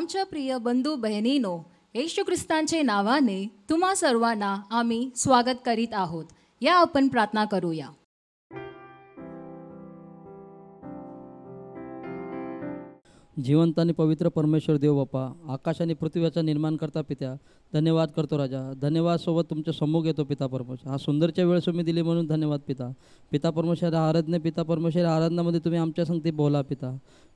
आमच्या प्रिय बंधू बहिणीनो येशू ख्रिस्तांचे नावाने तुम्हा सर्वांना आम्ही स्वागत करीत आहोत या आपण प्रार्थना करूया जिवंत आणि पवित्र परमेश्वर देव बापा आकाश आणि पृथ्वीचा निर्माण करता पित्या धन्यवाद करतो राजा धन्यवाद सोबत तुमच्या समोर येतो पिता परमेश्वर हा सुंदरच्या वेळेस तुम्ही दिली म्हणून धन्यवाद पिता पिता परमेश्वर आराधने पिता परमेश्वर आराधनामध्ये तुम्ही आमच्या संगती बोला पिता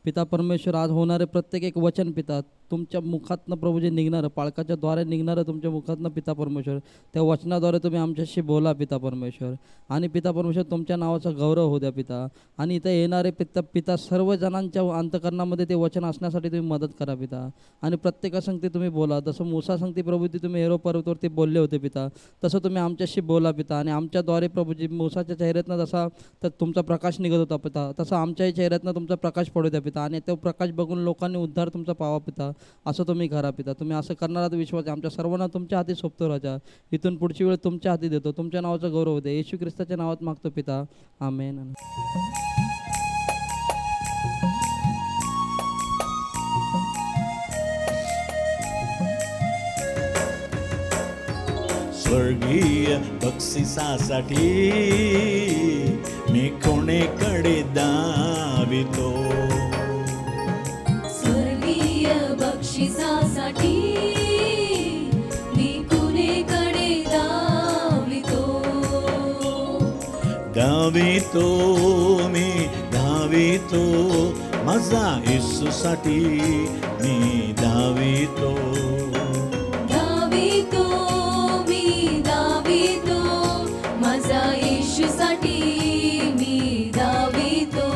पिता परमेश्वर आज होणारे प्रत्येक एक वचन पिता तुमच्या मुखातनं प्रभू निघणारं पाळकाच्या द्वारे निघणारं तुमच्या मुखातनं पिता परमेश्वर त्या वचनाद्वारे तुम्ही आमच्याशी बोला पिता परमेश्वर आणि पिता परमेश्वर तुमच्या नावाचा गौरव हो द्या पिता आणि इथं येणारे पिता पिता सर्वजणांच्या अंतकरणामध्ये ते वचन असण्यासाठी तुम्ही मदत करा पिता आणि प्रत्येकासंगती तुम्ही बोला जसं मुसा संगती प्रभूजी तुम्ही हेरो पर्वतवरती बोलले होते पिता तसं तुम्ही आमच्याशी बोला पिता आणि आमच्याद्वारे प्रभूजी मुसाच्या चेहऱ्यातनं जसा तर तुमचा प्रकाश निघत होता पिता तसा आमच्याही चेहऱ्यातनं तुमचा प्रकाश पडू द्या पिता पिता आणि तो प्रकाश बघून लोकांनी उद्धार तुमचा पावा पिता असं तुम्ही घरा पिता तुम्ही असं करणारा विश्वास आहे आमच्या सर्वांना तुमच्या हाती सोपतो राजा इथून पुढची वेळ तुमच्या हाती देतो तुमच्या नावाचा गौरव दे येशू ख्रिस्ताच्या नावात मागतो पिता आमेन स्वर्गीय बक्षिसासाठी मी कोणेकडे दावितो धावितो मी धावितो माझा येशूसाठी मी धावितो धावितो मी धावितो माझा येशूसाठी मी धावितो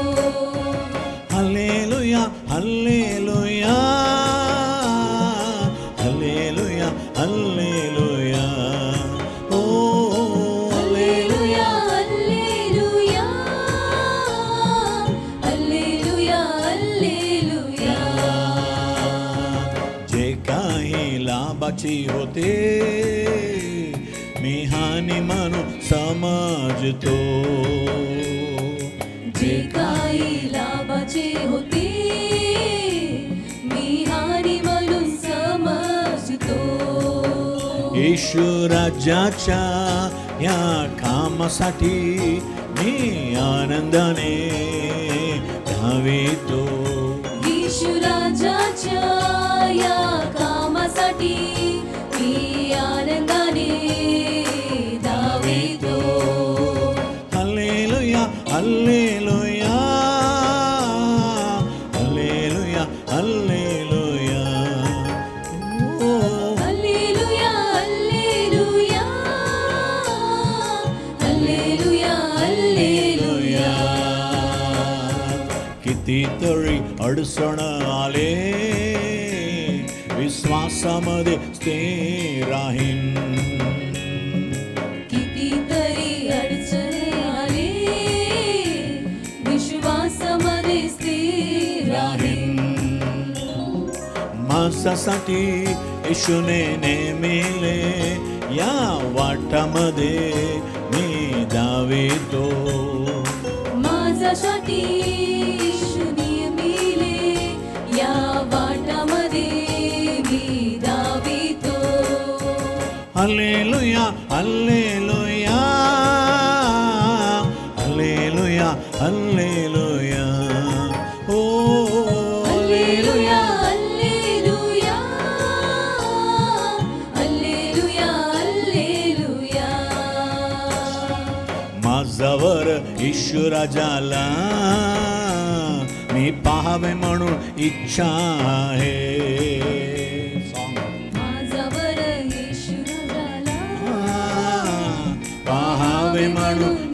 हल्लेलुया हल्लेलुया समाजाची होते मी हानी मानू समाज तो जे काही लाभाचे होते मी हानी मानू समाज तो राज्याच्या या कामासाठी मी आनंदाने धावितो Hallelujah. तुझ्यामध्ये स्थिर राहीन कितीतरी अडचणी आली माणसासाठी येशूने नेमिले या वाटामध्ये मी दावितो माझ्यासाठी हले लोया हल्ले लोया हले लोया हल्ले लोया ओले लोया लोया लोया ईश्वरा जाला मी पाहावे म्हणून इच्छा आहे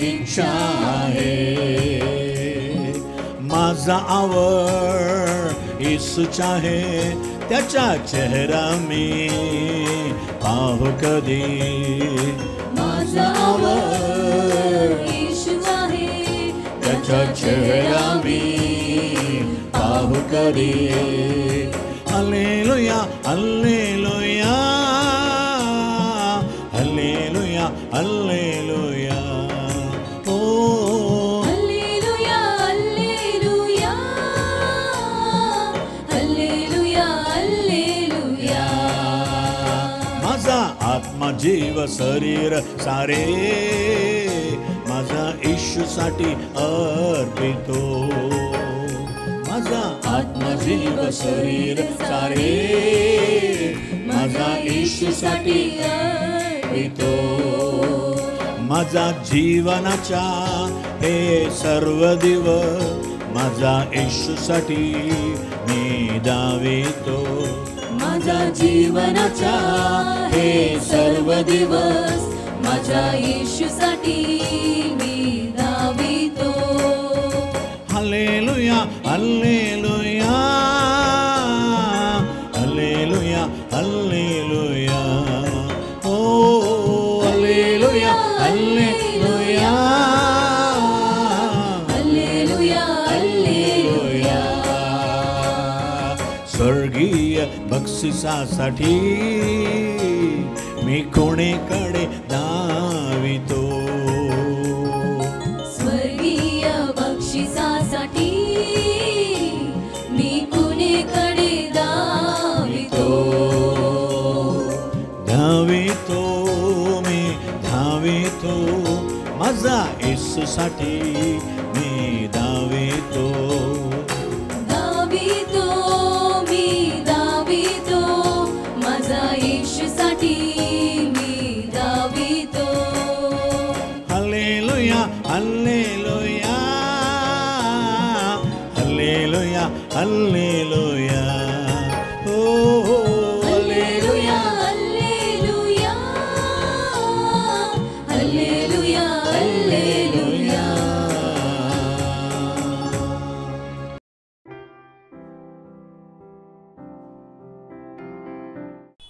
इच्छा आहे माझा आवड येसूचा आहे त्याच्या चेहरा मी पाहू कधी माझा आवड त्याच्या त्याचा चेहरा मी पाहू कधी लोया अल्ले लोया अल्ले जीव शरीर सारे माझा ईशूसाठी अर्पितो माझा आत्मजीव शरीर सारे माझा इशूसाठी अर्पितो माझा जीवनाचा हे सर्व दिव माझा साठी मी दावेतो माझ्या जीवनाच्या हे सर्व दिवस माझ्या येशूसाठी मी दावितो हल्लेलुया हल्लेलुया बक्षिसासाठी मी कोणीकडे धावितो स्वर्गीय बक्षिसासाठी मी कुणीकडे धावितो धावितो मी धावितो माझा येसूसाठी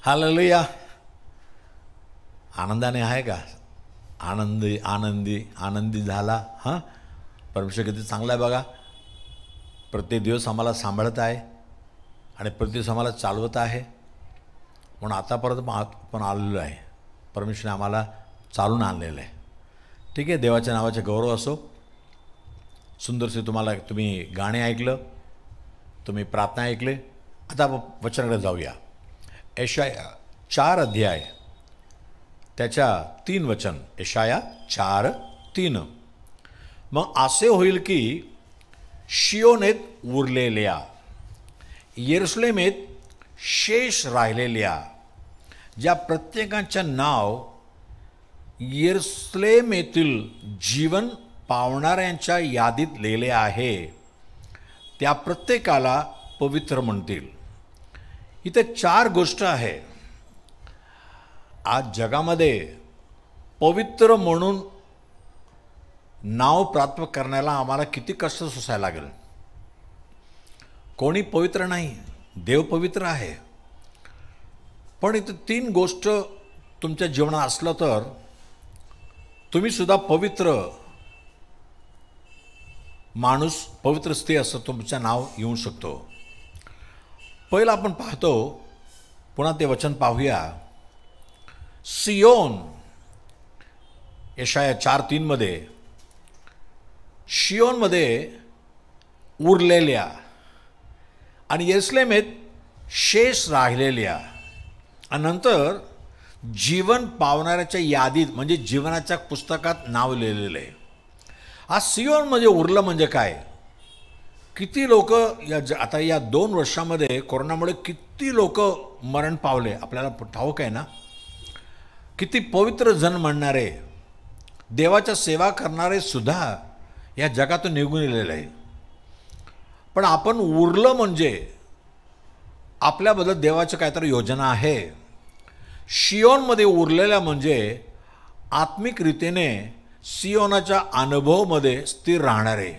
हाललया आनंदाने आहे का आनंदी आनंदी आनंदी झाला हां परमेश्वर किती चांगला आहे बघा प्रत्येक दिवस आम्हाला सांभाळत आहे आणि प्रत्येक दिवस आम्हाला चालवत आहे म्हणून आतापर्यंत पण आलेलो आहे परमेश्वरने आम्हाला चालून आणलेलं आहे ठीक आहे देवाच्या नावाचे गौरव असो सुंदरसे तुम्हाला तुम्ही गाणे ऐकलं तुम्ही प्रार्थना ऐकले आता आपण वचनाकडे जाऊया एशाया चार अध्याय त्याच्या तीन वचन एशाया चार तीन मग असे होईल की शिओनेत उरलेल्या येरुस्लेमेत शेष राहिलेल्या ज्या प्रत्येकाच्या नाव येथील जीवन पावणाऱ्यांच्या यादीत लिहिले आहे त्या प्रत्येकाला पवित्र म्हणतील इथे चार गोष्ट आहे आज जगामध्ये पवित्र म्हणून नाव प्राप्त करण्याला आम्हाला किती कष्ट सोसायला लागेल कोणी पवित्र नाही देव पवित्र आहे पण इथं तीन गोष्ट तुमच्या जीवनात असलं तर तुम्हीसुद्धा पवित्र माणूस पवित्र स्त्री असं तुमचं नाव येऊ शकतो पहिलं आपण पाहतो पुन्हा ते वचन पाहूया सियोन यशाया चार तीनमध्ये शिओनमध्ये उरलेल्या आणि येसलेमेत शेष राहिलेल्या आणि नंतर जीवन पावणाऱ्याच्या यादीत म्हणजे जीवनाच्या पुस्तकात नाव लिहिलेलं आहे हा सियोनमध्ये उरलं म्हणजे काय किती लोक या ज आता या दोन वर्षामध्ये कोरोनामुळे किती लोक मरण पावले आपल्याला ठाऊक आहे ना किती पवित्र जन म्हणणारे देवाच्या सेवा करणारे सुद्धा या जगातून निघून गेलेले आहे पण आपण उरलं म्हणजे आपल्याबद्दल देवाचं काहीतरी योजना आहे शिओनमध्ये उरलेल्या म्हणजे आत्मिक रीतीने सिओनाच्या अनुभवमध्ये स्थिर राहणारे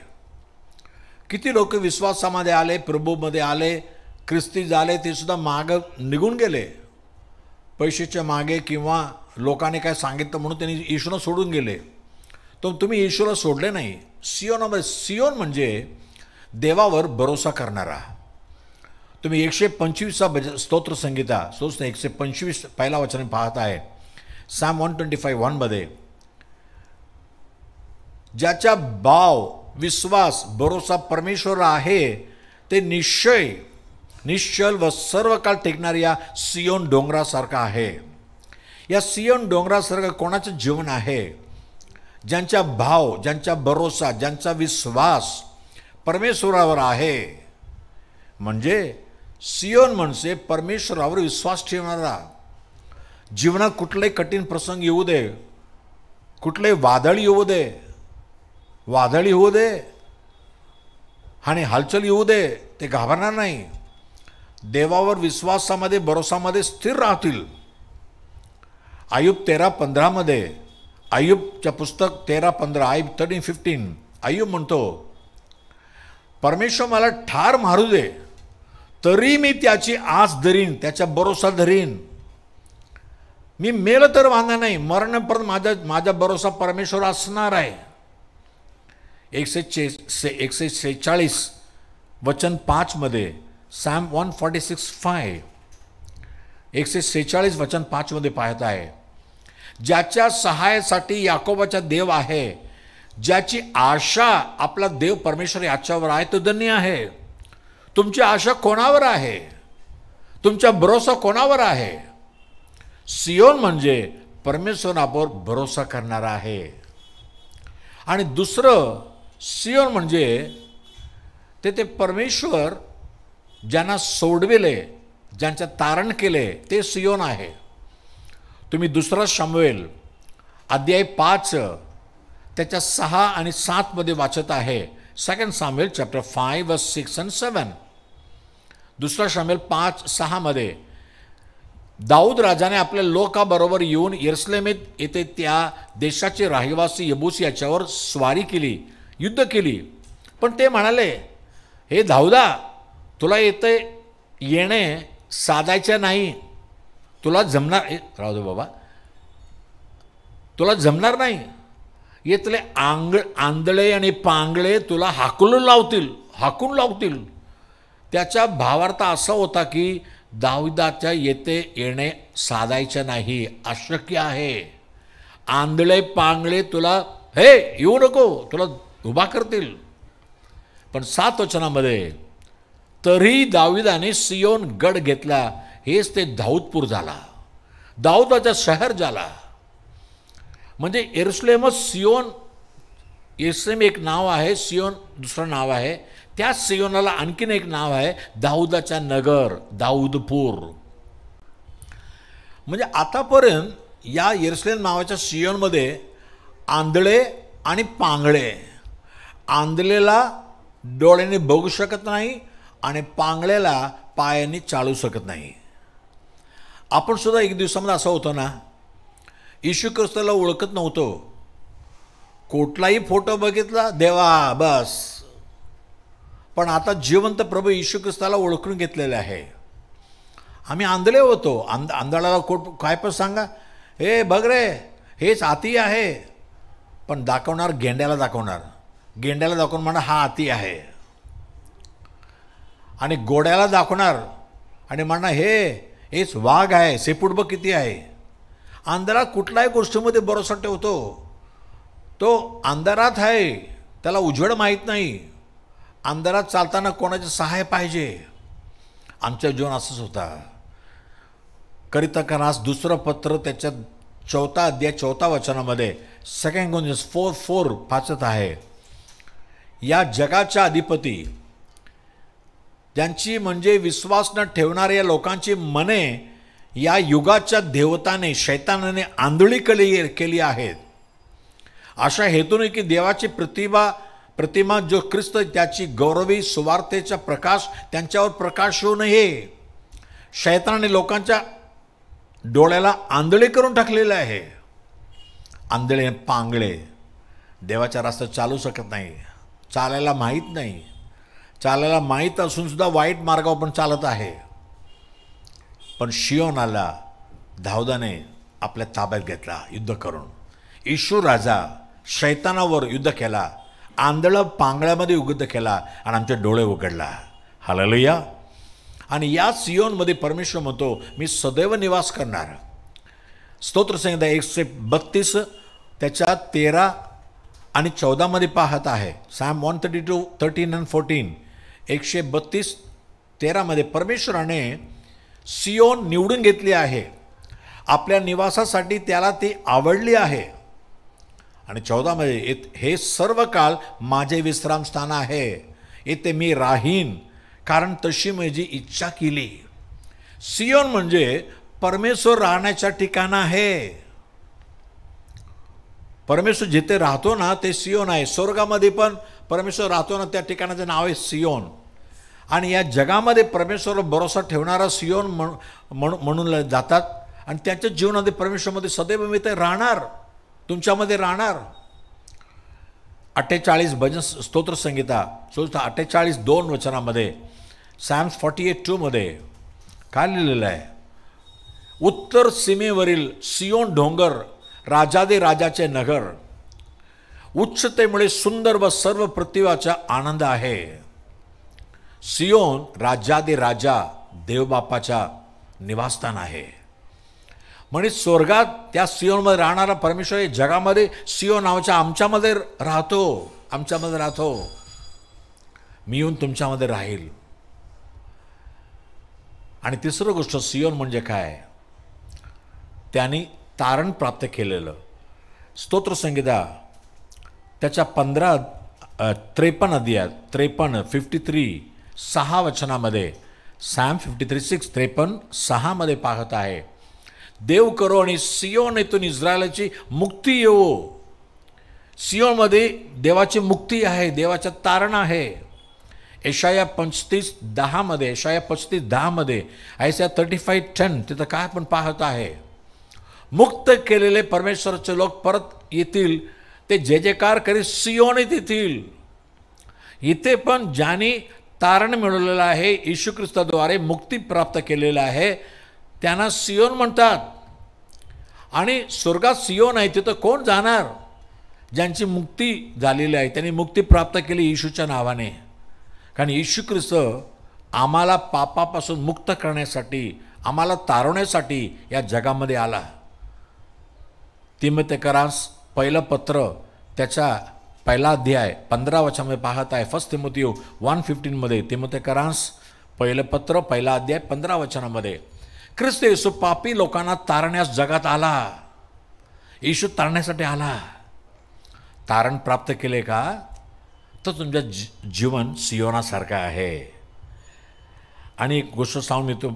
किती लोक विश्वासामध्ये आले प्रभूमध्ये आले ख्रिस्ती झाले ते सुद्धा माग निघून गेले पैशाच्या मागे किंवा लोकांनी काय सांगितलं म्हणून त्यांनी ईश्वर सोडून गेले तर तुम्ही ईश्वर सोडले नाही सिओनामध्ये म्हणजे, सिओन म्हणजे देवावर भरोसा करणारा तुम्ही एकशे पंचवीसचा स्तोत्र संगीता सोच ना एकशे पंचवीस पहिला वचन पाहत आहे सॅम वन ट्वेंटी फाय वनमध्ये ज्याच्या भाव विश्वास भरोसा परमेश्वर आहे ते निश्चय निश्चल व सर्व काळ या सियोन डोंगरासारखा आहे या सियोन डोंगरासारखं कोणाचं जीवन आहे ज्यांचा भाव ज्यांचा भरोसा ज्यांचा विश्वास परमेश्वरावर आहे म्हणजे सियोन म्हणजे परमेश्वरावर विश्वास ठेवणारा जीवनात कुठलाही कठीण प्रसंग येऊ दे कुठले वादळ येऊ दे वादळी होऊ दे आणि हालचाल येऊ दे ते घाबरणार नाही देवावर विश्वासामध्ये भरोसामध्ये स्थिर राहतील आयुब तेरा पंधरामध्ये आयुबच्या पुस्तक तेरा पंधरा आयुब थर्टीन फिफ्टीन आयुब म्हणतो परमेश्वर मला ठार मारू दे तरी मी त्याची आस धरीन त्याचा भरोसा धरीन मी मेलं तर वांगा नाही मरणपर्यंत माझ्या माझा भरोसा परमेश्वर असणार आहे एकशे चे से एकशे शेहेचाळीस वचन पाचमध्ये Psalm one forty six five एकशे सेहेचाळीस वचन पाचमध्ये पाहत आहे ज्याच्या सहाय्यासाठी याकोबाचा देव आहे ज्याची आशा आपला देव परमेश्वर याच्यावर आहे तो धन्य आहे तुमची आशा कोणावर आहे तुमचा भरोसा कोणावर आहे सियोन म्हणजे परमेश्वर भरोसा करणारा आहे आणि दुसरं सियोन म्हणजे ते ते परमेश्वर ज्यांना सोडविले ज्यांचं तारण केले ते सियोन आहे तुम्ही दुसरा शमवेल अध्याय पाच त्याच्या सहा आणि सातमध्ये वाचत आहे second Samuel chapter five six and seven दुसरा शामेल पाच सहामध्ये दाऊद राजाने आपल्या लोकाबरोबर येऊन येरस्लेमेत येथे त्या देशाचे रहिवासी यबूस याच्यावर स्वारी केली युद्ध केली पण ते म्हणाले हे धावदा तुला येते येणे साधायच्या नाही तुला जमणार राहू दे बाबा तुला जमणार नाही येतले आंग आंधळे आणि पांगळे तुला हाकलून लावतील हाकून लावतील त्याचा भावार्थ असा होता की दाविदाच्या येते येणे साधायचे नाही अशक्य आहे आंधळे पांगळे तुला हे येऊ नको तुला उभा करतील पण सात वचनामध्ये तरी दाविदाने सियोन गड घेतला हेच ते दाऊदपूर झाला दाऊदाचा शहर झाला म्हणजे एरुस्लेमच सियोन एरुस्लेम एक नाव आहे सियोन दुसरं नाव आहे त्या सियोनाला आणखीन एक नाव आहे दाऊदाचा नगर दाऊदपूर म्हणजे आतापर्यंत या एरुस्लेम नावाच्या सियोनमध्ये आंधळे आणि पांगळे आंधलेला डोळ्याने बघू शकत नाही आणि पांगळ्याला पायाने चालू शकत नाही आपण सुद्धा एक दिवसामध्ये असं होतं ना येशू ख्रिस्ताला ओळखत नव्हतो कुठलाही फोटो बघितला देवा बस पण आता जिवंत प्रभू येशू ख्रिस्ताला ओळखून घेतलेले आहे आम्ही आंधळे होतो आंध आंधळाला कोट काय पण सांगा हे बघ रे हेच आती आहे पण दाखवणार गेंड्याला दाखवणार गेंड्याला दाखवून म्हणा हा अति आहे आणि गोड्याला दाखवणार आणि म्हणणार हे हेच वाघ आहे सेपुटब किती आहे अंधारात कुठल्याही गोष्टीमध्ये भरोसा ठेवतो तो अंधारात आहे त्याला उजवड माहीत नाही अंधारात चालताना कोणाचे सहाय्य पाहिजे आमच्या जीवन असंच होता करिता करास दुसरं पत्र त्याच्या चौथा अध्याय चौथा वचनामध्ये सेकंड गोंज फोर फोर पाचत आहे या जगाच्या अधिपती ज्यांची म्हणजे विश्वास न ठेवणाऱ्या लोकांची मने या युगाच्या देवताने शैतानाने आंधळी कली केली आहेत अशा हेतूने की देवाची प्रतिभा प्रतिमा जो ख्रिस्त त्याची गौरवी सुवार्थेचा प्रकाश त्यांच्यावर प्रकाश होऊ नये शैतानाने लोकांच्या डोळ्याला आंधळे करून टाकलेले आहे आंधळे पांगळे देवाचा रस्ता चालू शकत नाही चालायला माहीत नाही चालायला माहीत असूनसुद्धा वाईट मार्ग पण चालत आहे पण शिओनाला धावदाने आपल्या ताब्यात घेतला युद्ध करून ईशू राजा शैतानावर युद्ध केला आंधळं पांगळ्यामध्ये युद्ध केला आणि आमचे डोळे उघडला हाललुया आणि या सिओनमध्ये परमेश्वर म्हणतो मी सदैव निवास करणार स्तोत्रसंहिता एकशे बत्तीस त्याच्या तेरा आणि चौदामध्ये पाहत आहे Psalm one thirty two thirteen and fourteen एकशे बत्तीस तेरामध्ये परमेश्वराने सिओन निवडून घेतली आहे आपल्या निवासासाठी त्याला ती आवडली आहे आणि चौदामध्ये हे सर्व काल माझे विश्रामस्थान आहे इथे मी राहीन कारण तशी माझी इच्छा केली सियोन म्हणजे परमेश्वर राहण्याच्या ठिकाण आहे परमेश्वर जिथे राहतो ना ते सियोन आहे स्वर्गामध्ये पण परमेश्वर राहतो ना त्या ठिकाणाचं नाव आहे सियोन आणि या जगामध्ये परमेश्वर भरोसा ठेवणारा सियोन म्हणून म्हणून जातात आणि त्यांच्या जीवनामध्ये परमेश्वरमध्ये सदैव मी ते राहणार तुमच्यामध्ये राहणार अठ्ठेचाळीस भजन स्तोत्रसंगीता चौथा अठ्ठेचाळीस दोन वचनामध्ये सॅम्स फॉर्टी एट टूमध्ये काय लिहिलेलं आहे उत्तर सीमेवरील सियोन डोंगर राजादे राजाचे नगर उच्चतेमुळे सुंदर व सर्व प्रतिभाचा आनंद आहे सियोन राजादे राजा देवबाप्पाचा निवासस्थान आहे म्हणजे स्वर्गात त्या सियोनमध्ये राहणारा परमेश्वर हे जगामध्ये सियो नावाच्या आमच्यामध्ये राहतो आमच्यामध्ये राहतो मी येऊन तुमच्यामध्ये राहील आणि तिसरं गोष्ट सियोन म्हणजे काय त्यांनी तारण प्राप्त केलेलं स्तोत्रसंगीता त्याच्या पंधरा त्रेपन्न अध्याय त्रेपन्न फिफ्टी थ्री सहा वचनामध्ये सॅम फिफ्टी थ्री सिक्स त्रेपन्न सहामध्ये पाहत आहे देव करो आणि सियोन येथून इस्रायलाची मुक्ती येवो सिओमध्ये देवाची मुक्ती आहे देवाचं तारण आहे एशाया पंचतीस दहामध्ये एशाया पस्तीस दहामध्ये आयशा थर्टी फाईव्ह टेन तिथं काय पण पाहत आहे मुक्त केलेले परमेश्वराचे लोक परत येतील ते जे जेकार करीत सिओनीत येतील इथे पण ज्यांनी तारण मिळवलेलं आहे येशू ख्रिस्ताद्वारे मुक्ती प्राप्त केलेलं आहे त्यांना सियोन म्हणतात आणि स्वर्गात सियोन आहे तिथं कोण जाणार ज्यांची मुक्ती झालेली आहे त्यांनी मुक्ती प्राप्त केली येशूच्या नावाने कारण येशू ख्रिस्त आम्हाला पापापासून मुक्त करण्यासाठी आम्हाला तारवण्यासाठी या जगामध्ये आला तिमतेकरांस पहिलं पत्र त्याच्या पहिला अध्याय पंधरा वचनामध्ये पाहत आहे फर्स्ट तिमोतिओ वन फिफ्टीनमध्ये तिमतेकरांस पहिलं पत्र पहिला अध्याय पंधरा वचनामध्ये ख्रिस्त येशू पापी लोकांना तारण्यास जगात आला येशू तारण्यासाठी आला तारण प्राप्त केले का तर तुमच्या जी जीवन सियोनासारखं आहे आणि एक गोष्ट सांगून मी तो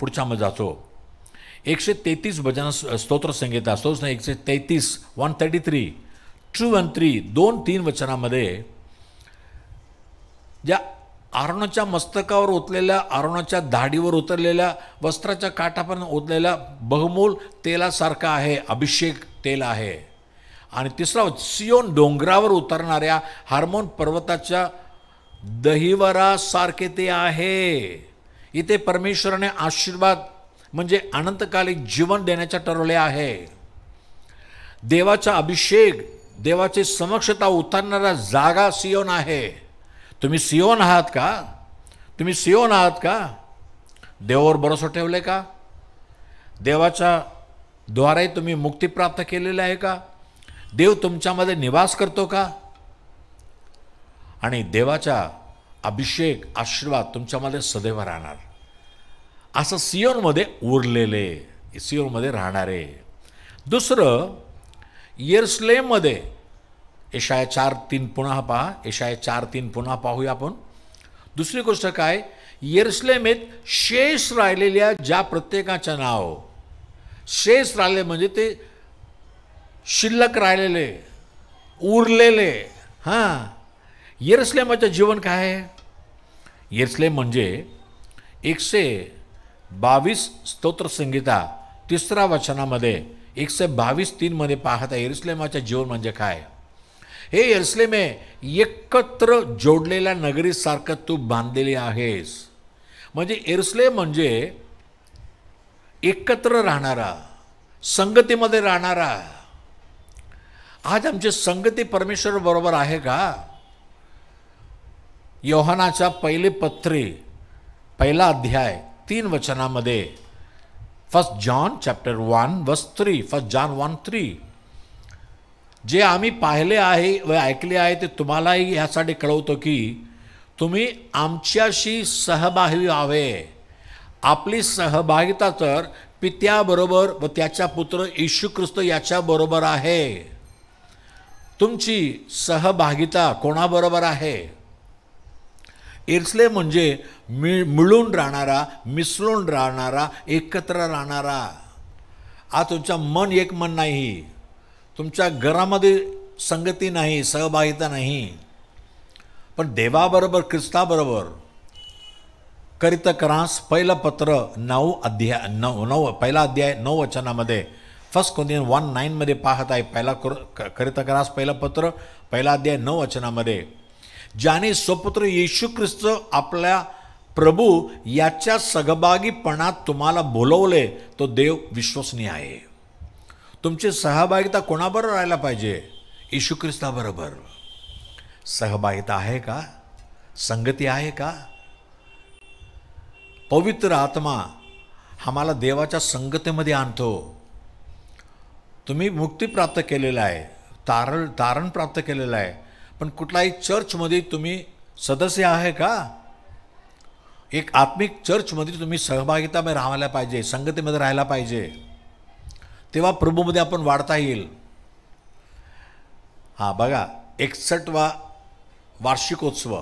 पुढच्यामध्ये जातो एकशे तेहतीस भजन स्तोत्र संगीता स्तोत्र एकशे तेहतीस one thirty three two one three दोन तीन वचनामध्ये ज्या आरोणाच्या मस्तकावर ओतलेल्या अरुणाच्या धाडीवर उतरलेल्या वस्त्राच्या काठापर्यंत ओतलेल्या बहुमोल तेलासारखा आहे अभिषेक तेल आहे आणि तिसरा सियोन डोंगरावर उतरणाऱ्या हार्मोन पर्वताच्या दहिवरासारखे ते आहे इथे परमेश्वराने आशीर्वाद म्हणजे अनंतकालिक जीवन देण्याच्या ठरवले आहे देवाचा अभिषेक देवाची समक्षता उतरणारा जागा सियोन आहे तुम्ही सियोन आहात का तुम्ही सियोन आहात का देवावर भरोसा ठेवले का देवाच्या द्वारे तुम्ही मुक्ती प्राप्त केलेली आहे का देव तुमच्यामध्ये निवास करतो का आणि देवाचा अभिषेक आशीर्वाद तुमच्यामध्ये सदैव राहणार असं सिओनमध्ये उरलेले सिओनमध्ये राहणारे दुसरं येरस्लेममध्ये एशाय चार तीन पुन्हा पहा एशाय चार तीन पुन्हा पाहूया आपण दुसरी गोष्ट काय येरस्लेमेत शेष राहिलेल्या ज्या प्रत्येकाचं नाव शेष राहिले म्हणजे ते शिल्लक राहिलेले उरलेले हां येरस्लेमाचं जीवन काय आहे येरस्लेम म्हणजे एकशे बावीस संगीता तिसऱ्या वचनामध्ये एकशे बावीस तीनमध्ये पाहता एरिस्लेमाच्या जीवन म्हणजे काय हे एरिस्लेमे एकत्र जोडलेल्या नगरीसारखं तू बांधलेली आहेस म्हणजे एरुस्लेम म्हणजे एकत्र राहणारा संगतीमध्ये राहणारा आज आमची संगती परमेश्वर बरोबर आहे का योहानाच्या पहिले पत्री पहिला अध्याय तीन वचनामध्ये first John chapter one verse three first John one three जे आम्ही पाहिले आहे व ऐकले आहे ते तुम्हालाही ह्यासाठी कळवतो की तुम्ही आमच्याशी सहभागी व्हावे आपली सहभागिता तर पित्याबरोबर व त्याच्या पुत्र येशू ख्रिस्त याच्याबरोबर आहे तुमची सहभागिता कोणाबरोबर आहे एरस्ले म्हणजे मि मिळून राहणारा मिसळून राहणारा एकत्र राहणारा आज तुमचं मन एक मन नाही तुमच्या घरामध्ये संगती नाही सहभागिता नाही पण देवाबरोबर ख्रिस्ताबरोबर करीत करास पहिलं पत्र नऊ अध्याय नऊ नऊ पहिला अध्याय नऊ वचनामध्ये फर्स्ट कोणती वन नाईनमध्ये पाहत आहे पहिला कर करीत करास पहिलं पत्र पहिला अध्याय नऊ वचनामध्ये ज्याने स्वपुत्र येशू ख्रिस्त आपल्या प्रभू याच्या सहभागीपणात तुम्हाला बोलवले तो देव विश्वसनीय आहे तुमची सहभागिता कोणाबरोबर राहायला पाहिजे येशू ख्रिस्ताबरोबर सहभागिता आहे का संगती आहे का पवित्र आत्मा आम्हाला देवाच्या संगतेमध्ये आणतो तुम्ही मुक्ती प्राप्त केलेला आहे तारण तारण प्राप्त केलेलं आहे पण कुठलाही चर्चमध्ये तुम्ही सदस्य आहे का एक आत्मिक चर्चमध्ये तुम्ही सहभागितामध्ये राहायला पाहिजे संगतीमध्ये राहायला पाहिजे तेव्हा प्रभूमध्ये आपण वाढता येईल हां बघा वा वार्षिकोत्सव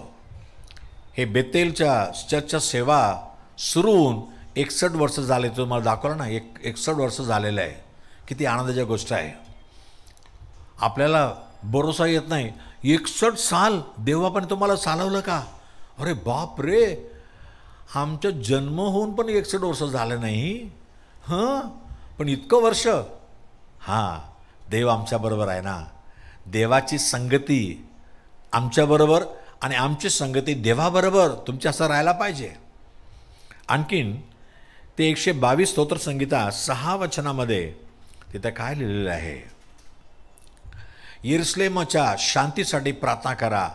हे बेतेलच्या चर्चच्या सेवा सुरू होऊन एकसठ वर्ष झाले मला दाखवलं ना एक एकसठ वर्ष झालेलं आहे किती आनंदाची गोष्ट आहे आपल्याला भरोसा येत नाही एकसठ साल देवापणे तुम्हाला चालवलं का अरे बाप रे आमचा जन्म होऊन पण एकसठ वर्ष झालं नाही हं पण इतकं वर्ष हां देव आमच्याबरोबर आहे ना देवाची संगती आमच्याबरोबर आणि आमची संगती देवाबरोबर तुमच्या असं राहायला पाहिजे आणखीन ते एकशे बावीस संगीता सहा वचनामध्ये तिथं काय लिहिलेलं आहे येरुसलेमच्या शांतीसाठी प्रार्थना करा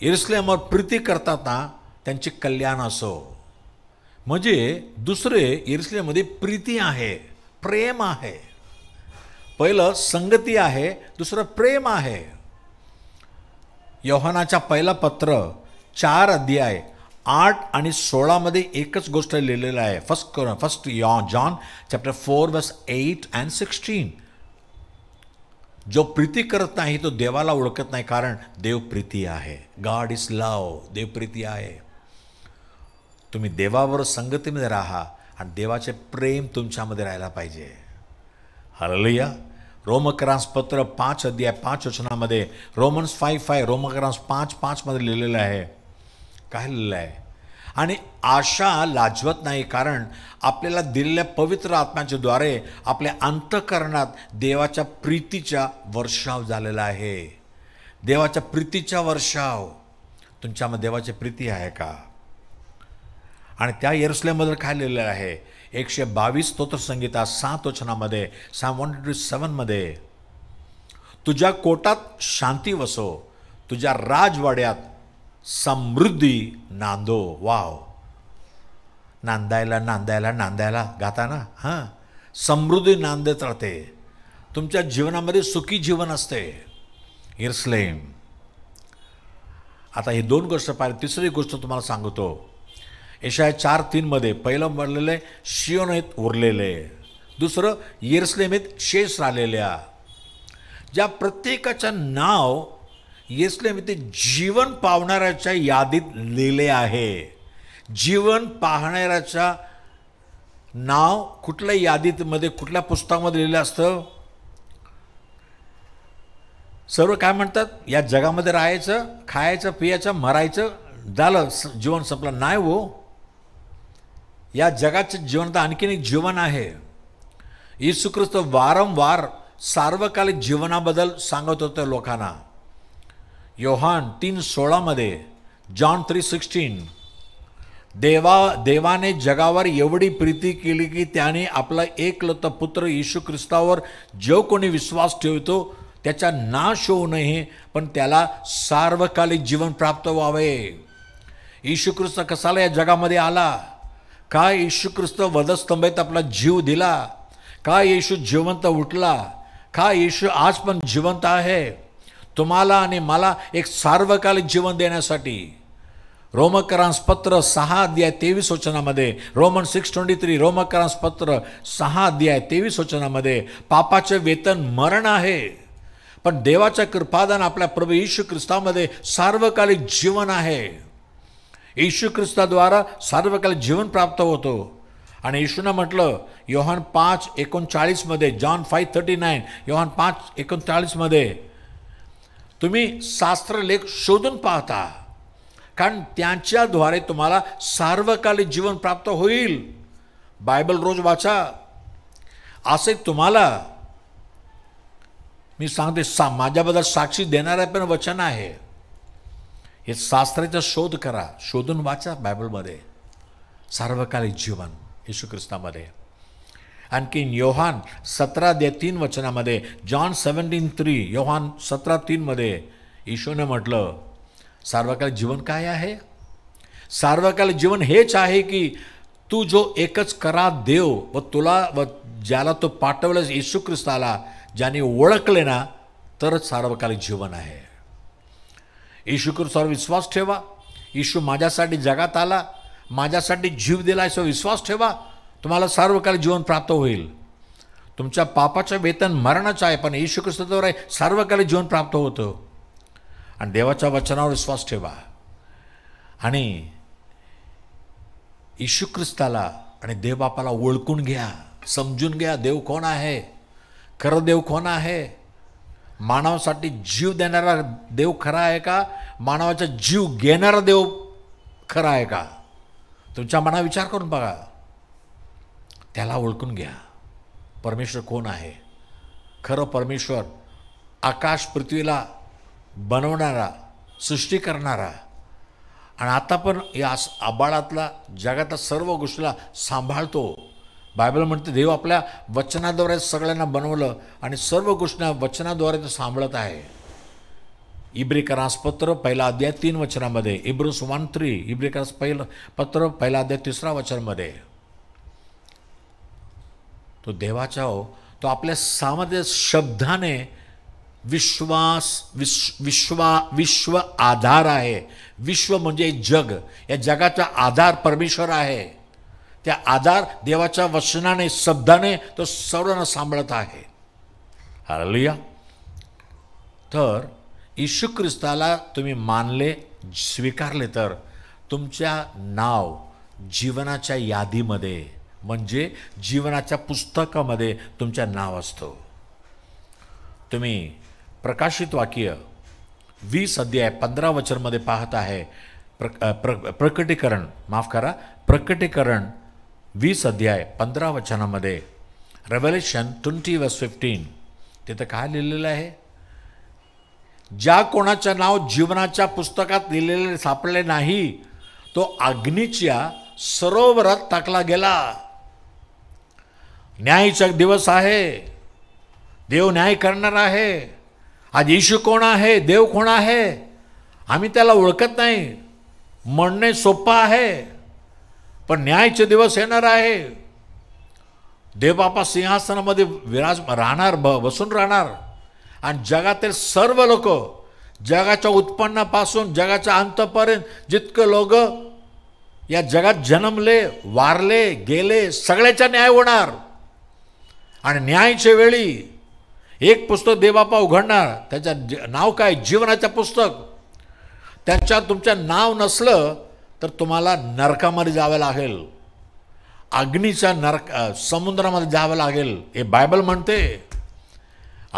इरुस्लेमवर प्रीती करताना त्यांचे कल्याण असो म्हणजे दुसरे येरुसलेममध्ये प्रीती आहे प्रेम आहे पहिलं संगती आहे दुसरं प्रेम आहे योहानाचा पहिला पत्र चार अध्याय आठ आणि सोळामध्ये एकच गोष्ट लिहिलेलं आहे फर्स्ट फर्स्ट यॉ John chapter four verse eight and sixteen जो प्रीती करत नाही तो देवाला ओळखत नाही कारण प्रीती आहे गॉड इज लव प्रीती आहे तुम्ही देवावर संगतीमध्ये राहा आणि देवाचे प्रेम तुमच्यामध्ये राहायला पाहिजे हरलिया रोमक्रांस पत्र पाच अध्याय पाच वचनामध्ये रोमन्स फाय फाय रोमक्रांस पाच पाचमध्ये लिहिलेलं आहे काय लिहिलं आहे आणि आशा लाजवत नाही कारण आपल्याला दिलेल्या पवित्र द्वारे आपल्या अंतकरणात देवाच्या प्रीतीचा वर्षाव झालेला आहे देवाच्या प्रीतीचा वर्षाव तुमच्यामध्ये देवाची प्रीती आहे का आणि त्या येरुसलेममध्ये काय लिहिलेलं आहे एकशे बावीस स्तोत्रसंगीता सात वचनामध्ये साम वन टू सेवनमध्ये तुझ्या कोटात शांती वसो तुझ्या राजवाड्यात समृद्धी नांदो वाव नांदायला नांदायला नांदायला ना हां समृद्धी नांदत राहते तुमच्या जीवनामध्ये सुखी जीवन असते इरस्लेम आता ही दोन गोष्ट पाहिजे तिसरी गोष्ट तुम्हाला सांगतो एशा चार तीनमध्ये पहिलं म्हणलेलं आहे आहेत उरलेले दुसरं येरस्लेम आहेत शेष राहिलेल्या ज्या प्रत्येकाचं नाव येसले मी ते जीवन पावणाऱ्याच्या यादीत लिहिले आहे जीवन पाहणाऱ्याच्या नाव कुठल्या यादीतमध्ये कुठल्या पुस्तकामध्ये लिहिलं असतं सर्व काय म्हणतात या जगामध्ये राहायचं खायचं पियाचं मरायचं झालं जीवन संपलं नाही हो या जगाचं जीवन तर आणखीन एक जीवन आहे ईसुख्रिस्त वारंवार सार्वकालिक जीवनाबद्दल सांगत होतं लोकांना योहान तीन सोळामध्ये जॉन थ्री सिक्सटीन देवा देवाने जगावर एवढी प्रीती केली की त्याने आपला एकलता पुत्र येशू ख्रिस्तावर जो कोणी विश्वास ठेवतो त्याचा नाश होऊ नये पण त्याला सार्वकालिक जीवन प्राप्त व्हावे येशू ख्रिस्त कसाला या जगामध्ये आला का येशू ख्रिस्त वधस्तंभेत आपला जीव दिला का येशू जिवंत उठला का येशू आज पण जिवंत आहे तुम्हाला आणि मला एक सार्वकालिक जीवन देण्यासाठी रोमकरांस पत्र सहा अध्याय तेवीस वचनामध्ये रोमन सिक्स ट्वेंटी थ्री रोमकरांस पत्र सहा अध्याय तेवीस वचनामध्ये पापाचे वेतन मरण आहे पण देवाच्या कृपादान आपल्या प्रभू येशू ख्रिस्तामध्ये सार्वकालिक जीवन आहे येशू ख्रिस्ताद्वारा सार्वकालिक जीवन प्राप्त होतो आणि येशूनं म्हटलं योहान पाच एकोणचाळीसमध्ये जॉन फाय थर्टी नाईन योहान पाच एकोणचाळीसमध्ये तुम्ही शास्त्रलेख शोधून पाहता कारण त्यांच्याद्वारे तुम्हाला सार्वकालिक जीवन प्राप्त होईल बायबल रोज वाचा असे तुम्हाला मी सांगते सा माझ्याबद्दल साक्षी देणारे पण वचन आहे हे शास्त्राचा शोध करा शोधून वाचा बायबलमध्ये सार्वकालिक जीवन येशू ख्रिस्तामध्ये आणखीन योहान सतरा दे तीन वचनामध्ये जॉन सेवन्टीन थ्री योहान सतरा तीनमध्ये ईशोने म्हटलं सार्वकालिक जीवन काय आहे सार्वकालिक जीवन हेच आहे की तू जो एकच करा देव व तुला व ज्याला तो पाठवलंस येशू ख्रिस्ताला ज्याने ओळखले ना तरच सार्वकालिक जीवन आहे येशू ख्रिस्तावर विश्वास ठेवा येशू माझ्यासाठी जगात आला माझ्यासाठी जीव दिला याचा विश्वास ठेवा तुम्हाला सर्वकाल जीवन प्राप्त होईल तुमच्या पापाचं वेतन मरणच आहे पण येशू ख्रिस्तावर आहे जीवन प्राप्त होतं आणि देवाच्या वचनावर विश्वास ठेवा आणि येशू ख्रिस्ताला आणि देवबापाला ओळखून घ्या समजून घ्या देव कोण आहे खरं देव कोण आहे मानवासाठी जीव देणारा देव खरा आहे का मानवाचा जीव घेणारा देव खरा आहे का तुमच्या मना विचार करून बघा त्याला ओळखून घ्या परमेश्वर कोण आहे खरं परमेश्वर आकाश पृथ्वीला बनवणारा सृष्टी करणारा आणि आता पण या आबाळातला जगातल्या सर्व गोष्टीला सांभाळतो बायबल म्हणते देव आपल्या वचनाद्वारे सगळ्यांना बनवलं आणि सर्व गोष्टी वचनाद्वारे तो सांभाळत आहे इब्रिकरास पत्र पहिला अध्याय तीन वचनामध्ये इब्रुस वन थ्री इब्रिकरास पहिलं पत्र पहिला अध्याय तिसऱ्या वचनामध्ये तो देवाचा हो तो आपल्या सामान्य शब्दाने विश्वास विश्व विश्वा विश्व आधार आहे विश्व म्हणजे जग या जगाचा आधार परमेश्वर आहे त्या आधार देवाच्या वचनाने शब्दाने तो सर्वांना सांभाळत आहे हरलिया तर येशू ख्रिस्ताला तुम्ही मानले स्वीकारले तर तुमच्या नाव जीवनाच्या यादीमध्ये म्हणजे जीवनाच्या पुस्तकामध्ये तुमच्या नाव असतं तुम्ही प्रकाशित वाक्य वीस अध्याय पंधरा वचनमध्ये पाहत आहे प्र प्र प्रकटीकरण माफ करा प्रकटीकरण वीस अध्याय पंधरा वचनामध्ये रेव्हल्युशन ट्वेंटी वस फिफ्टीन तिथं काय लिहिलेलं आहे ज्या कोणाचं नाव जीवनाच्या पुस्तकात लिहिलेले सापडले नाही तो अग्नीच्या सरोवरात टाकला गेला न्यायचा दिवस आहे देव न्याय करणार आहे आज येशू कोण आहे देव कोण आहे आम्ही त्याला ओळखत नाही म्हणणे सोपं आहे पण न्यायचे दिवस येणार आहे देवबापा सिंहासनामध्ये विराज राहणार ब बसून राहणार आणि जगातील सर्व लोक जगाच्या उत्पन्नापासून जगाच्या अंतपर्यंत जितकं लोक या जगात जन्मले वारले गेले सगळ्याचा न्याय होणार आणि न्यायच्या वेळी एक पुस्तक देबापा उघडणार त्याच्या नाव काय जीवनाच्या पुस्तक त्याच्या तुमच्या नाव नसलं तर तुम्हाला नरकामध्ये जावं लागेल अग्नीच्या नरक समुद्रामध्ये जावं लागेल हे बायबल म्हणते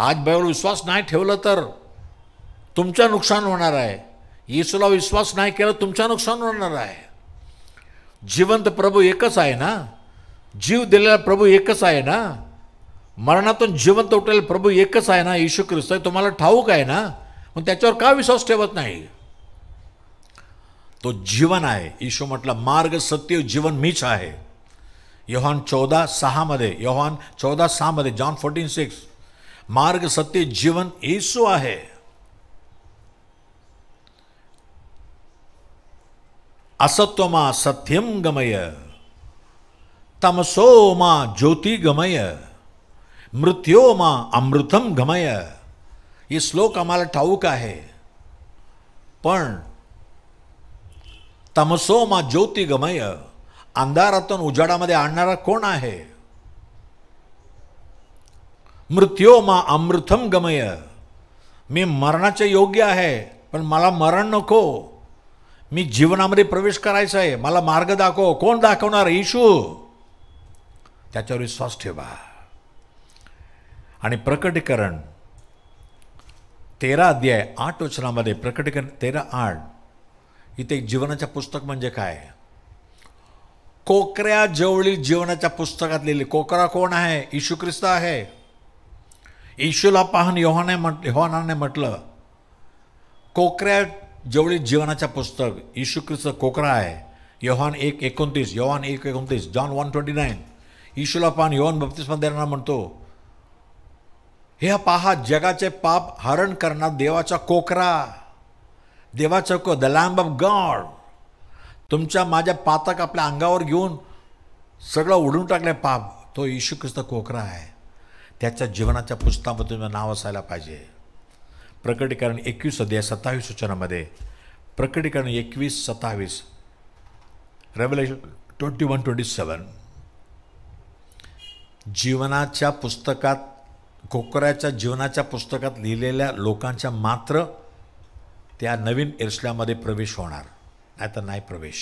आज बायबल विश्वास नाही ठेवलं तर तुमचं नुकसान होणार आहे येसूला विश्वास नाही केला तुमचं नुकसान होणार आहे जिवंत प्रभू एकच आहे ना जीव दिलेला प्रभू एकच आहे ना मरणातून जिवंत उठलेला प्रभू एकच आहे ना येशू ख्रिस्त आहे तुम्हाला ठाऊक आहे ना मग त्याच्यावर का विश्वास ठेवत नाही तो जीवन आहे येशू म्हटलं मार्ग सत्य जीवन मीच आहे योहान चौदा सहामध्ये योहान चौदा सहामध्ये जॉन फोर्टीन सिक्स मार्ग सत्य जीवन येसू आहे असत्वमा सत्यम गमय तमसो मा गमय मृत्योमा अमृतम घमय ही श्लोक आम्हाला ठाऊक आहे पण तमसो मा ज्योती गमय अंधारातून उजाडामध्ये आणणारा कोण आहे मृत्यो मा अमृतम गमय मी मरणाचे योग्य आहे पण मला मरण नको मी जीवनामध्ये प्रवेश करायचा आहे मला मार्ग दाखव कोण दाखवणार इशू त्याच्यावर विश्वास ठेवा आणि प्रकटीकरण तेरा अध्याय आठ वचनामध्ये प्रकटीकरण तेरा आठ इथे जीवनाच्या पुस्तक म्हणजे काय कोकऱ्या जवळील जीवनाच्या पुस्तकात लिहिले कोकरा कोण आहे इशू ख्रिस्त आहे येशूला पाहून योहाने म्हट योहानाने म्हटलं कोकऱ्या जवळील जीवनाच्या पुस्तक इशू ख्रिस्त कोकरा आहे योहान एक एकोणतीस योहान एक एकोणतीस जॉन वन ट्वेंटी नाईन येशूला पाहून योहान बत्तीसमध्ये म्हणतो हे पहा जगाचे पाप हरण करणार देवाचा कोकरा देवाचा को द लॅम्ब ऑफ गॉड तुमच्या माझ्या पातक आपल्या अंगावर घेऊन सगळं उडून टाकले पाप तो येशू ख्रिस्त कोकरा आहे त्याच्या जीवनाच्या पुस्तकामध्ये तुझं नाव असायला पाहिजे प्रकटीकरण एकवीस अध्याय सत्तावीस सूचनामध्ये प्रकटीकरण एकवीस सत्तावीस Revelation twenty one twenty seven जीवनाच्या पुस्तकात कोकराच्या जीवनाच्या पुस्तकात लिहिलेल्या लोकांच्या मात्र त्या नवीन इर्षल्यामध्ये प्रवेश होणार नाही तर नाही प्रवेश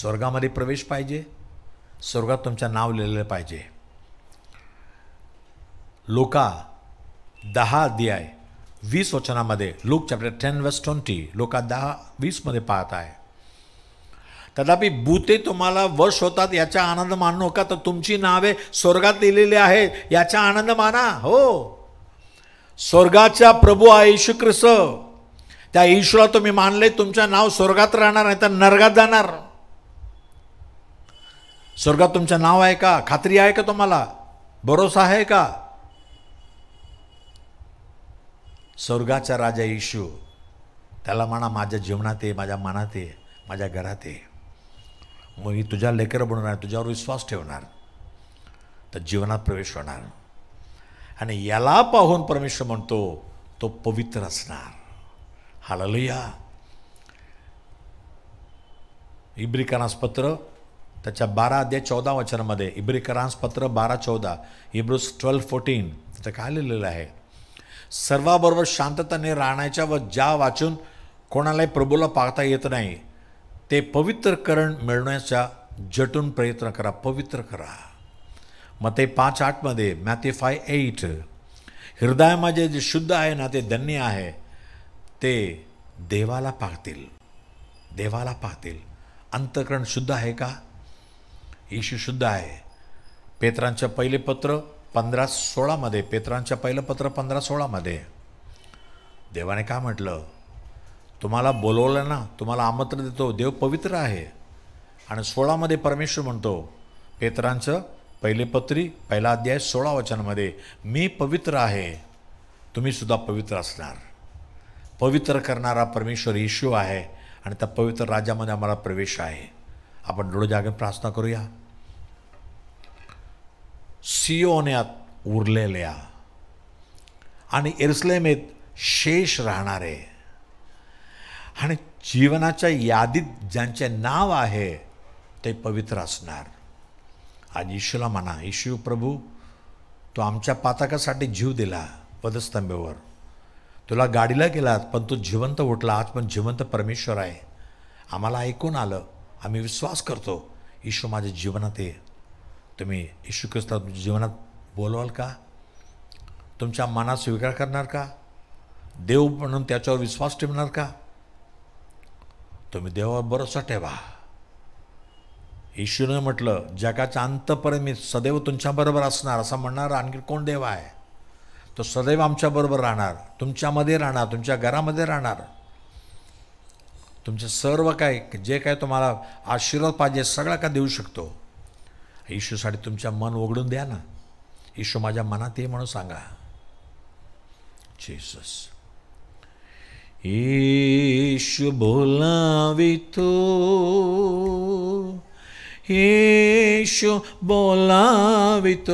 स्वर्गामध्ये प्रवेश पाहिजे स्वर्गात तुमचं नाव लिहिलेलं पाहिजे लोका दहा अध्याय वीस वचनामध्ये लोक चॅप्टर टेन वेस ट्वेंटी लोका दहा वीसमध्ये पाहत आहे तथापि भूते तुम्हाला वश होतात याचा आनंद मानू नका तर तुमची नावे स्वर्गात दिलेली आहे याचा आनंद माना हो स्वर्गाचा प्रभू आहे येशू ख्रिस्त त्या ईश्वरा तुम्ही मानले तुमचं नाव स्वर्गात राहणार नाही तर नरगात जाणार स्वर्गात तुमचं नाव आहे का खात्री आहे का तुम्हाला भरोसा आहे का स्वर्गाचा राजा येशू त्याला म्हणा माझ्या जीवनात आहे माझ्या मनात आहे माझ्या घरात आहे मग मी तुझ्या लेकर बनवणार तुझ्यावर विश्वास ठेवणार तर जीवनात प्रवेश होणार आणि याला पाहून परमेश्वर म्हणतो तो पवित्र असणार हाललुया इब्रिकानास पत्र त्याच्या बारा अध्याय चौदा वचनामध्ये इब्रिकानास पत्र बारा चौदा इब्रुस ट्वेल्व फोर्टीन त्याचं काय लिहिलेलं आहे सर्वाबरोबर शांततेने राहण्याच्या व ज्या वाचून कोणालाही प्रभूला पाहता येत नाही ते पवित्रकरण मिळवण्याचा जटून प्रयत्न करा पवित्र करा मग ते पाच आठमध्ये मॅथे फाय एट हृदयामध्ये जे शुद्ध आहे ना ते धन्य आहे ते देवाला पाहतील देवाला पाहतील अंतकरण शुद्ध आहे का येशू शुद्ध आहे पेत्रांच्या पहिले पत्र पंधरा सोळामध्ये पेत्रांच्या पहिलं पत्र पंधरा सोळामध्ये देवाने का म्हटलं तुम्हाला बोलवलं ना तुम्हाला आमंत्रण देतो देव पवित्र आहे आणि सोळामध्ये परमेश्वर म्हणतो पेत्रांचं पहिले पत्री पहिला अध्याय सोळा वचनामध्ये मी पवित्र आहे तुम्हीसुद्धा पवित्र असणार पवित्र करणारा परमेश्वर येशू आहे आणि त्या पवित्र राज्यामध्ये आम्हाला प्रवेश आहे आपण डोळे जागे प्रार्थना करूया सिओन्यात उरलेल्या आणि एरस्लेमेत शेष राहणारे आणि जीवनाच्या यादीत ज्यांचे नाव आहे ते पवित्र असणार आज येशूला म्हणा येशू प्रभू तो आमच्या पातकासाठी जीव दिला पदस्तंभेवर तुला गाडीला गेलात पण तो जिवंत उठला आज पण जिवंत परमेश्वर आहे आम्हाला ऐकून आलं आम्ही विश्वास करतो ईश्वर माझ्या जीवनात ये तुम्ही ख्रिस्ता तुमच्या जीवनात बोलवाल का तुमच्या मनात स्वीकार करणार का देव म्हणून त्याच्यावर विश्वास ठेवणार का तुम्ही देवावर भरोसा ठेवा येशूने म्हटलं जगाचा अंतपर्यंत मी सदैव तुमच्याबरोबर असणार असं म्हणणार आणखी कोण देव आहे तो सदैव आमच्याबरोबर राहणार तुमच्यामध्ये राहणार तुमच्या घरामध्ये राहणार तुमचे सर्व काय जे काय तुम्हाला आशीर्वाद पाहिजे सगळं का देऊ शकतो येशूसाठी तुमच्या मन उघडून द्या ना येशू माझ्या मनात ये म्हणून सांगा जेसस ईश बोलावित ईश बोलावित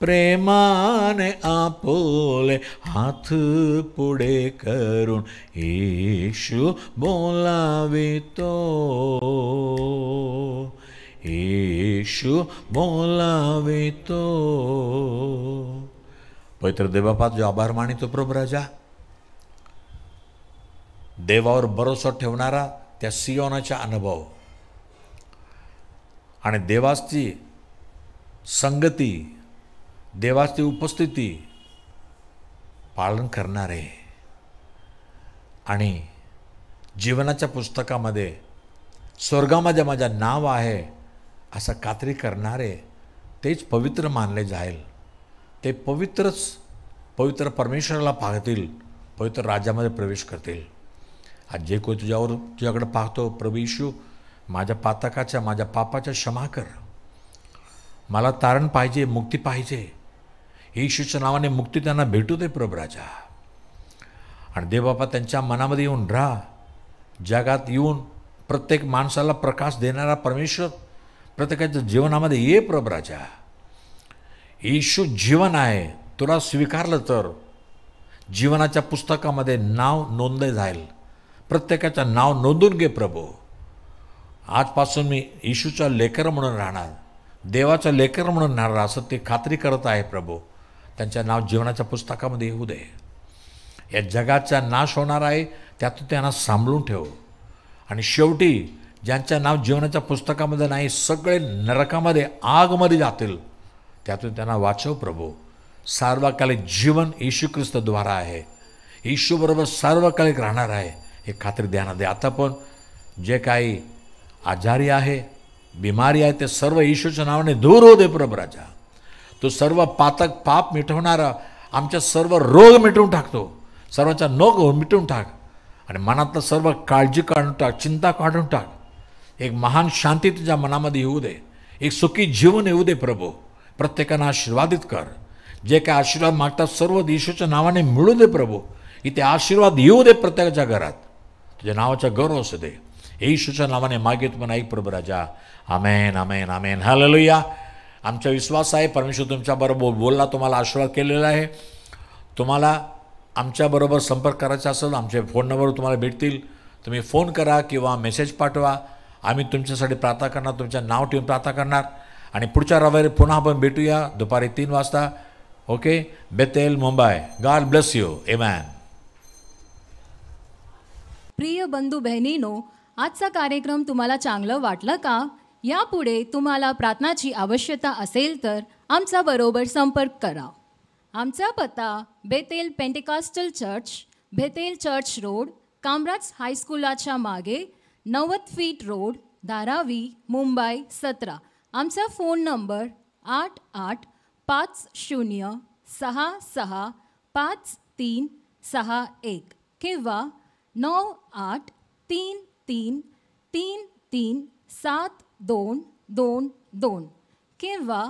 प्रेमाने आपोले हाथ पुढे करून येशू बोलावितो येशू बोलावितो पवित्र देवापात जो आभार मानितो प्रभू राजा देवावर भरोसा ठेवणारा त्या सियोनाचा अनुभव आणि देवाची संगती देवाची उपस्थिती पालन करणारे आणि जीवनाच्या पुस्तकामध्ये स्वर्गामध्ये माझ्या नाव आहे असं खात्री करणारे तेच पवित्र मानले जाईल ते पवित्रच पवित्र परमेश्वराला पाहतील पवित्र राज्यामध्ये प्रवेश करतील आज जे कोणी तुझ्यावर तुझ्याकडे पाहतो येशू माझ्या पातकाच्या माझ्या पापाच्या क्षमा कर मला तारण पाहिजे मुक्ती पाहिजे येशूच्या नावाने मुक्ती त्यांना भेटू दे प्रभराजा आणि देवबापा त्यांच्या मनामध्ये येऊन राहा जगात येऊन प्रत्येक माणसाला प्रकाश देणारा परमेश्वर प्रत्येकाच्या जीवनामध्ये ये प्रभराजा येशू जीवन आहे तुला स्वीकारलं तर जीवनाच्या पुस्तकामध्ये नाव नोंदले जाईल प्रत्येकाचं नाव नोंदून घे प्रभू आजपासून मी येशूचा लेकर म्हणून राहणार देवाचा लेकर म्हणून राहणार असं ते खात्री करत आहे प्रभू त्यांच्या नाव जीवनाच्या पुस्तकामध्ये येऊ दे या जगाचा नाश होणार आहे त्यातून त्यांना सांभाळून ठेव आणि शेवटी ज्यांचं नाव जीवनाच्या पुस्तकामध्ये नाही सगळे नरकामध्ये आगमध्ये जातील त्यातून त्यांना वाचव प्रभू सार्वकालिक जीवन येशू ख्रिस्तद्वारा आहे येशूबरोबर सार्वकालिक राहणार आहे हे खात्री ध्यानात दे आता पण जे काही आजारी आहे बिमारी आहे ते सर्व येशूच्या नावाने दूर होऊ दे प्रभू राजा तो सर्व पातक पाप मिटवणारा आमच्या सर्व रोग मिटवून टाकतो सर्वांचा नोग मिटवून टाक आणि मनातलं सर्व काळजी काढून टाक चिंता काढून टाक एक महान शांती तुझ्या मनामध्ये येऊ दे एक सुखी जीवन येऊ दे प्रभू प्रत्येकांना आशीर्वादित कर जे काय आशीर्वाद मागतात सर्व देशाच्या नावाने मिळू दे प्रभू इथे आशीर्वाद येऊ दे प्रत्येकाच्या घरात तुझ्या नावाचा गौरव असू दे येशूच्या नावाने मागे तुम्ही ऐक प्रभू राजा आमेन आमेन आमेन या आमचा विश्वास आहे परमेश्वर तुमच्याबरोबर बोलला तुम्हाला आशीर्वाद केलेला आहे तुम्हाला आमच्याबरोबर संपर्क करायचा असेल आमचे फोन नंबर तुम्हाला भेटतील तुम्ही फोन करा किंवा मेसेज पाठवा आम्ही तुमच्यासाठी प्रार्थना करणार तुमच्या नाव ठेवून प्रार्थना करणार आणि पुढच्या रविवारी पुन्हा आपण भेटूया दुपारी तीन वाजता okay Bethel Mumbai God bless you amen प्रिय बंधू बहिणीनो आजचा कार्यक्रम तुम्हाला चांगलं वाटलं का यापुढे तुम्हाला प्रार्थनाची आवश्यकता असेल तर आमचा बरोबर संपर्क करा आमचा पत्ता Bethel Pentecostal church Bethel church road Kamaraj हायस्कुलाच्या मागे नव्वद फीट रोड धारावी मुंबई सतरा आमचा फोन नंबर आठ आठ पाच शून्य सहा सहा पाच तीन सहा एक किंवा नऊ आठ तीन तीन तीन तीन सात दोन दोन दोन किंवा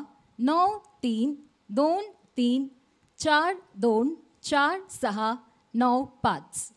नऊ तीन दोन तीन चार दोन चार सहा नऊ पाच